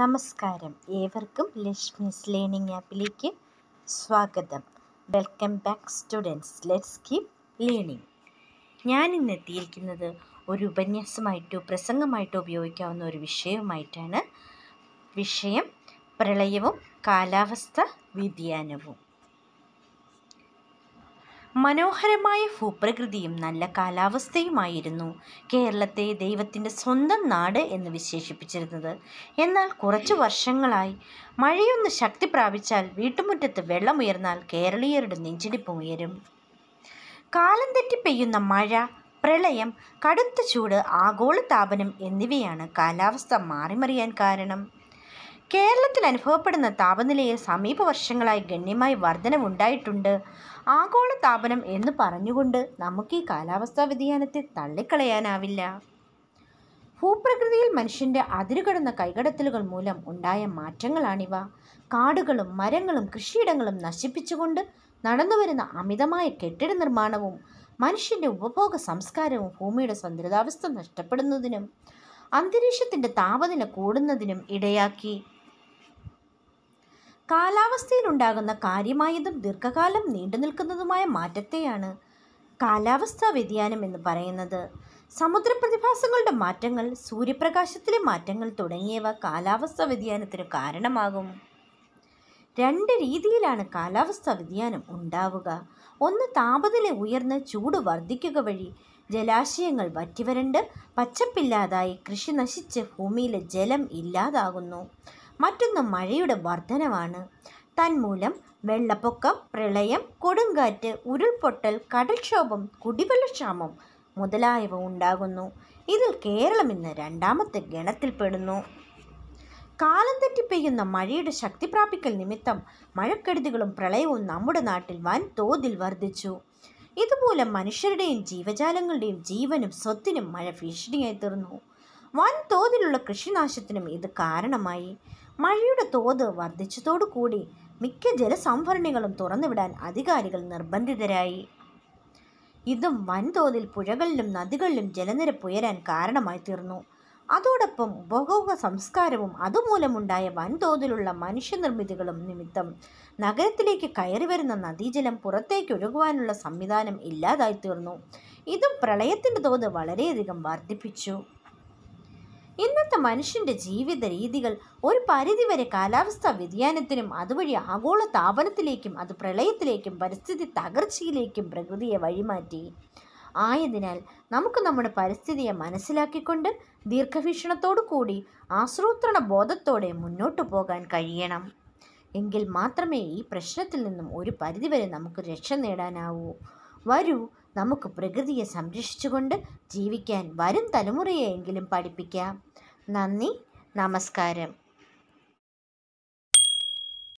നമസ്കാരം ഏവർക്കും ലക്ഷ്മിസ് ലേണിംഗ് ആപ്പിലേക്ക് സ്വാഗതം welcome back students let's keep learning ഞാൻ ഇന്ന് എത്തിയിരിക്കുന്നത് ഒരു ഉപന്യാസമായിട്ടോ പ്രസംഗമായിട്ടോ ഉപയോഗിക്കാവുന്ന ഒരു വിഷയവുമായിട്ടാണ് വിഷയം പ്രളയവും കാലാവസ്ഥ വ്യതിയാനവും മനോഹരമായ ഭൂപ്രകൃതിയും നല്ല കാലാവസ്ഥയുമായിരുന്നു കേരളത്തെ ദൈവത്തിൻ്റെ സ്വന്തം നാട് എന്ന് വിശേഷിപ്പിച്ചിരുന്നത് എന്നാൽ കുറച്ചു വർഷങ്ങളായി മഴയൊന്ന് ശക്തി പ്രാപിച്ചാൽ വീട്ടുമുറ്റത്ത് വെള്ളമുയർന്നാൽ കേരളീയരുടെ നെഞ്ചിടിപ്പ് ഉയരും കാലം തെറ്റി പെയ്യുന്ന മഴ പ്രളയം കടുത്ത ചൂട് ആഗോള താപനം എന്നിവയാണ് കാലാവസ്ഥ മാറിമറിയാൻ കാരണം കേരളത്തിൽ അനുഭവപ്പെടുന്ന താപനിലയിൽ സമീപ വർഷങ്ങളായി ഗണ്യമായി വർധനവുണ്ടായിട്ടുണ്ട് ആഗോള താപനം എന്ന് പറഞ്ഞുകൊണ്ട് നമുക്ക് ഈ കാലാവസ്ഥാ വ്യതിയാനത്തെ തള്ളിക്കളയാനാവില്ല ഭൂപ്രകൃതിയിൽ മനുഷ്യൻ്റെ അതിരുകടന്ന കൈകടത്തലുകൾ മൂലം ഉണ്ടായ മാറ്റങ്ങളാണിവ കാടുകളും മരങ്ങളും കൃഷിയിടങ്ങളും നശിപ്പിച്ചുകൊണ്ട് നടന്നുവരുന്ന അമിതമായ കെട്ടിട നിർമ്മാണവും മനുഷ്യൻ്റെ ഉപഭോഗ സംസ്കാരവും ഭൂമിയുടെ സന്തുലിതാവസ്ഥ നഷ്ടപ്പെടുന്നതിനും അന്തരീക്ഷത്തിൻ്റെ താപനില കൂടുന്നതിനും ഇടയാക്കി കാലാവസ്ഥയിലുണ്ടാകുന്ന കാര്യമായതും ദീർഘകാലം നീണ്ടുനിൽക്കുന്നതുമായ മാറ്റത്തെയാണ് കാലാവസ്ഥാ വ്യതിയാനം എന്ന് പറയുന്നത് സമുദ്രപ്രതിഭാസങ്ങളുടെ മാറ്റങ്ങൾ സൂര്യപ്രകാശത്തിലെ മാറ്റങ്ങൾ തുടങ്ങിയവ കാലാവസ്ഥാ വ്യതിയാനത്തിന് കാരണമാകും രണ്ട് രീതിയിലാണ് കാലാവസ്ഥാ വ്യതിയാനം ഉണ്ടാവുക ഒന്ന് താപനില ഉയർന്ന് ചൂട് വർദ്ധിക്കുക വഴി ജലാശയങ്ങൾ വറ്റിവരണ്ട് പച്ചപ്പില്ലാതായി കൃഷി നശിച്ച് ഭൂമിയിലെ ജലം ഇല്ലാതാകുന്നു മറ്റൊന്ന് മഴയുടെ വർധനവാണ് തന്മൂലം വെള്ളപ്പൊക്കം പ്രളയം കൊടുങ്കാറ്റ് ഉരുൾപൊട്ടൽ കടൽക്ഷോഭം കുടിവെള്ളക്ഷാമം മുതലായവ ഉണ്ടാകുന്നു ഇതിൽ കേരളം ഇന്ന് രണ്ടാമത്തെ ഗണത്തിൽപ്പെടുന്നു കാലം തെറ്റി പെയ്യുന്ന മഴയുടെ ശക്തി പ്രാപിക്കൽ നിമിത്തം മഴക്കെടുതികളും പ്രളയവും നമ്മുടെ നാട്ടിൽ വൻ തോതിൽ വർദ്ധിച്ചു ഇതുമൂലം മനുഷ്യരുടെയും ജീവജാലങ്ങളുടെയും ജീവനും സ്വത്തിനും മഴ ഭീഷണിയായി തീർന്നു വൻ തോതിലുള്ള കൃഷിനാശത്തിനും ഇത് കാരണമായി മഴയുടെ തോത് വർദ്ധിച്ചതോടുകൂടി മിക്ക ജലസംഭരണികളും തുറന്നുവിടാൻ അധികാരികൾ നിർബന്ധിതരായി ഇതും വൻതോതിൽ പുഴകളിലും നദികളിലും ജലനിരപ്പ് ഉയരാൻ കാരണമായി തീർന്നു അതോടൊപ്പം ഉപഭോഗ സംസ്കാരവും അതുമൂലമുണ്ടായ വൻതോതിലുള്ള മനുഷ്യനിർമ്മിതികളും നിമിത്തം നഗരത്തിലേക്ക് കയറി വരുന്ന നദീജലം പുറത്തേക്ക് ഒഴുകുവാനുള്ള സംവിധാനം ഇല്ലാതായിത്തീർന്നു ഇതും പ്രളയത്തിൻ്റെ തോത് വളരെയധികം വർദ്ധിപ്പിച്ചു ഇന്നത്തെ മനുഷ്യൻ്റെ ജീവിത രീതികൾ ഒരു പരിധിവരെ കാലാവസ്ഥാ വ്യതിയാനത്തിനും അതുവഴി ആഗോള താപനത്തിലേക്കും അത് പ്രളയത്തിലേക്കും പരിസ്ഥിതി തകർച്ചയിലേക്കും പ്രകൃതിയെ വഴിമാറ്റി ആയതിനാൽ നമുക്ക് നമ്മുടെ പരിസ്ഥിതിയെ മനസ്സിലാക്കിക്കൊണ്ട് ദീർഘവീക്ഷണത്തോടു കൂടി ആസൂത്രണ ബോധത്തോടെ മുന്നോട്ടു പോകാൻ കഴിയണം എങ്കിൽ മാത്രമേ ഈ പ്രശ്നത്തിൽ നിന്നും ഒരു പരിധിവരെ നമുക്ക് രക്ഷ നേടാനാവൂ വരൂ നമുക്ക് പ്രകൃതിയെ സംരക്ഷിച്ചുകൊണ്ട് ജീവിക്കാൻ വരും തലമുറയെയെങ്കിലും പഠിപ്പിക്കാം നന്ദി നമസ്കാരം